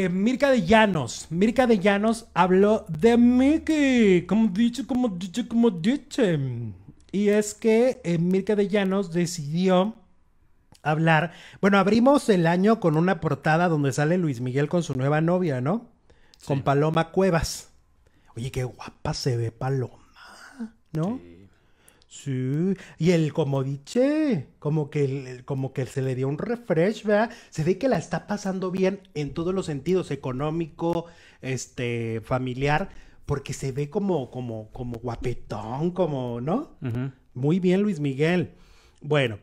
Eh, Mirka de Llanos, Mirka de Llanos habló de Mickey, como dicho, como dicho, como dicho. Y es que eh, Mirka de Llanos decidió hablar. Bueno, abrimos el año con una portada donde sale Luis Miguel con su nueva novia, ¿no? Con Paloma Cuevas. Oye, qué guapa se ve Paloma, ¿no? Sí, y el como diche, como que, como que se le dio un refresh, ¿verdad? Se ve que la está pasando bien en todos los sentidos, económico, este, familiar, porque se ve como, como, como guapetón, como, ¿no? Muy bien, Luis Miguel. Bueno,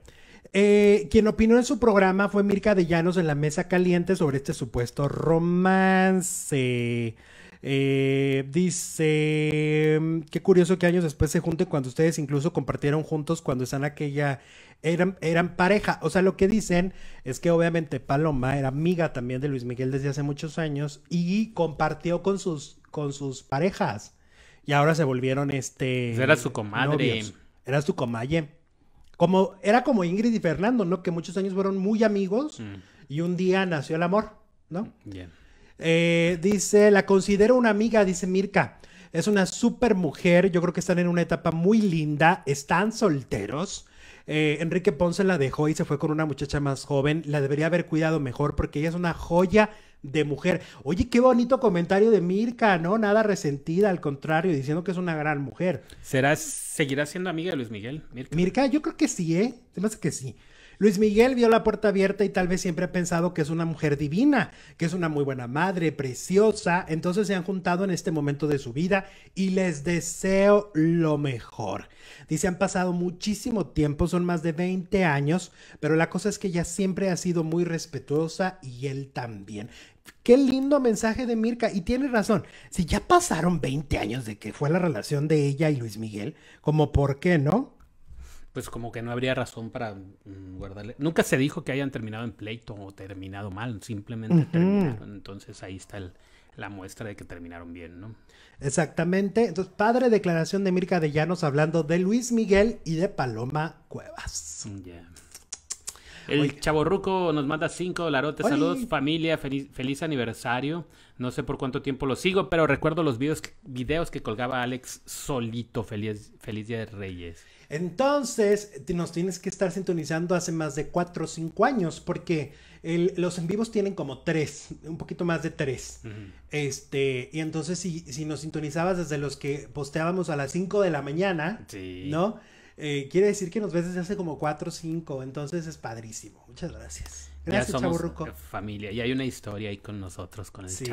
eh, quien opinó en su programa fue Mirka de Llanos en la mesa caliente sobre este supuesto romance. Eh, dice, mm, qué curioso que años después se junten cuando ustedes incluso compartieron juntos cuando están aquella, eran, eran pareja. O sea, lo que dicen es que obviamente Paloma era amiga también de Luis Miguel desde hace muchos años y compartió con sus, con sus parejas. Y ahora se volvieron este... Pues era su comadre. Era su comalle. Como, era como Ingrid y Fernando, ¿no? Que muchos años fueron muy amigos mm. y un día nació el amor, ¿no? Bien. Eh, dice, la considero una amiga, dice Mirka. Es una super mujer, yo creo que están en una etapa muy linda, están solteros. Eh, Enrique Ponce la dejó y se fue con una muchacha más joven. La debería haber cuidado mejor porque ella es una joya de mujer. Oye, qué bonito comentario de Mirka, ¿no? Nada resentida, al contrario, diciendo que es una gran mujer. ¿Será, seguirá siendo amiga de Luis Miguel? Mirka, Mirka yo creo que sí, ¿eh? Se me hace que sí. Luis Miguel vio la puerta abierta y tal vez siempre ha pensado que es una mujer divina, que es una muy buena madre, preciosa. Entonces se han juntado en este momento de su vida y les deseo lo mejor. Dice, han pasado muchísimo tiempo, son más de 20 años, pero la cosa es que ella siempre ha sido muy respetuosa y él también. Qué lindo mensaje de Mirka. Y tiene razón. Si ya pasaron 20 años de que fue la relación de ella y Luis Miguel, como por qué, ¿no? pues como que no habría razón para mm, guardarle. Nunca se dijo que hayan terminado en pleito o terminado mal, simplemente terminaron. Entonces ahí está la muestra de que terminaron bien, ¿no? Exactamente. Entonces, padre declaración de Mirka de Llanos hablando de Luis Miguel y de Paloma Cuevas. El chaborruco nos manda cinco dolarotes. Saludos, familia. Feliz, feliz, aniversario. No sé por cuánto tiempo lo sigo, pero recuerdo los videos, videos que colgaba Alex solito. Feliz, feliz Día de Reyes. Entonces, nos tienes que estar sintonizando hace más de cuatro o cinco años, porque los en vivos tienen como tres, un poquito más de tres, Este, y entonces, si, nos sintonizabas desde los que posteábamos a las 5 de la mañana, ¿no? Eh, quiere decir que nos ves desde hace como cuatro o cinco, entonces es padrísimo. Muchas gracias. Gracias, eh, ya familia. Y hay una historia ahí con nosotros, con el sí,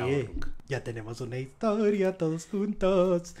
Ya tenemos una historia todos juntos.